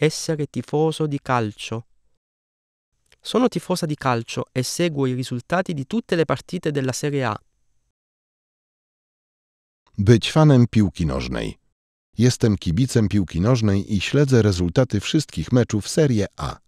essere tifoso di calcio. Sono tifosa di calcio e seguo i risultati di tutte le partite della Serie A. Być fanem piłki nożnej. Jestem kibicem piłki nożnej i śledzę rezultaty wszystkich meczów Serie A.